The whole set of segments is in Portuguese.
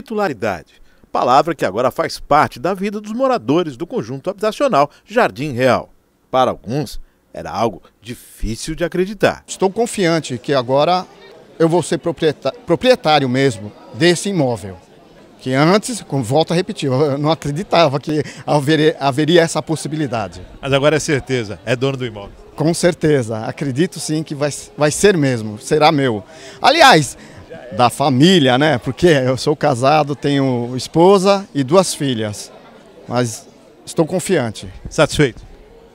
titularidade, palavra que agora faz parte da vida dos moradores do conjunto habitacional Jardim Real. Para alguns, era algo difícil de acreditar. Estou confiante que agora eu vou ser proprietário mesmo desse imóvel. Que antes, volto a repetir, eu não acreditava que haveria, haveria essa possibilidade. Mas agora é certeza, é dono do imóvel. Com certeza, acredito sim que vai, vai ser mesmo, será meu. Aliás, da família, né? Porque eu sou casado, tenho esposa e duas filhas. Mas estou confiante. Satisfeito?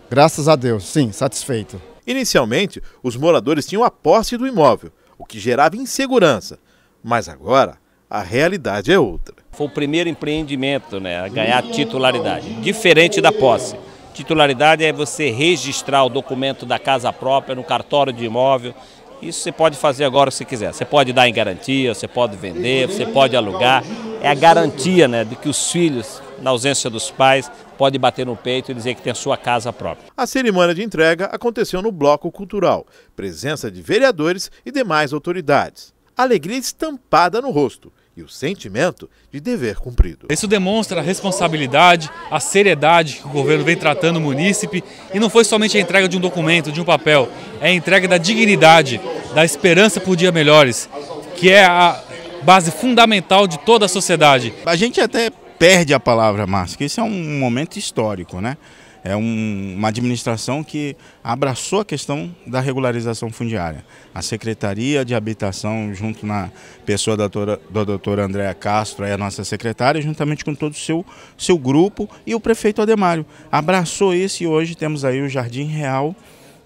Graças a Deus, sim, satisfeito. Inicialmente, os moradores tinham a posse do imóvel, o que gerava insegurança. Mas agora, a realidade é outra. Foi o primeiro empreendimento né, a ganhar titularidade, diferente da posse. Titularidade é você registrar o documento da casa própria no cartório de imóvel, isso você pode fazer agora se quiser. Você pode dar em garantia, você pode vender, você pode alugar. É a garantia né, de que os filhos, na ausência dos pais, podem bater no peito e dizer que tem a sua casa própria. A cerimônia de entrega aconteceu no Bloco Cultural, presença de vereadores e demais autoridades. Alegria estampada no rosto e o sentimento de dever cumprido. Isso demonstra a responsabilidade, a seriedade que o governo vem tratando o munícipe e não foi somente a entrega de um documento, de um papel, é a entrega da dignidade, da esperança por dias melhores, que é a base fundamental de toda a sociedade. A gente até perde a palavra, Márcio, que esse é um momento histórico, né? é um, uma administração que abraçou a questão da regularização fundiária. A Secretaria de Habitação, junto na pessoa da doutora, da doutora Andréa Castro, é a nossa secretária, juntamente com todo o seu, seu grupo e o prefeito Ademário, abraçou isso e hoje temos aí o Jardim Real,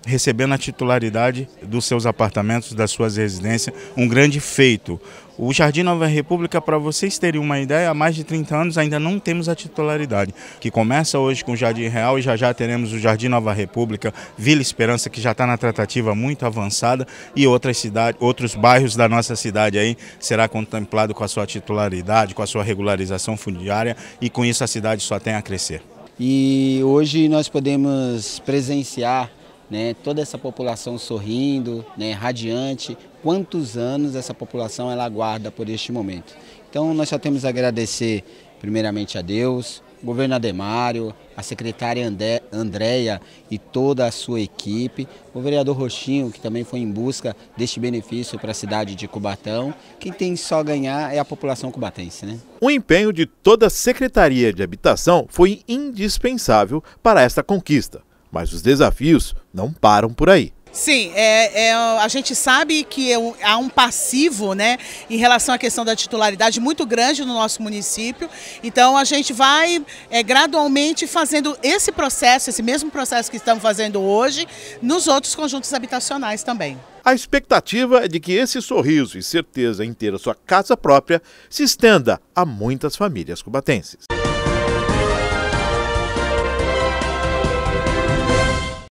recebendo a titularidade dos seus apartamentos, das suas residências, um grande feito. O Jardim Nova República, para vocês terem uma ideia, há mais de 30 anos ainda não temos a titularidade, que começa hoje com o Jardim Real e já já teremos o Jardim Nova República, Vila Esperança, que já está na tratativa muito avançada, e outras cidades, outros bairros da nossa cidade aí será contemplado com a sua titularidade, com a sua regularização fundiária, e com isso a cidade só tem a crescer. E hoje nós podemos presenciar né? Toda essa população sorrindo, né? Radiante. Quantos anos essa população ela aguarda por este momento? Então nós só temos a agradecer primeiramente a Deus, o governo Ademário, a secretária Andréia e toda a sua equipe, o vereador Roxinho, que também foi em busca deste benefício para a cidade de Cubatão. Quem tem só a ganhar é a população cubatense. Né? O empenho de toda a Secretaria de Habitação foi indispensável para esta conquista. Mas os desafios não param por aí. Sim, é, é, a gente sabe que é há um passivo né, em relação à questão da titularidade muito grande no nosso município. Então a gente vai é, gradualmente fazendo esse processo, esse mesmo processo que estamos fazendo hoje, nos outros conjuntos habitacionais também. A expectativa é de que esse sorriso e certeza em ter a sua casa própria se estenda a muitas famílias cubatenses.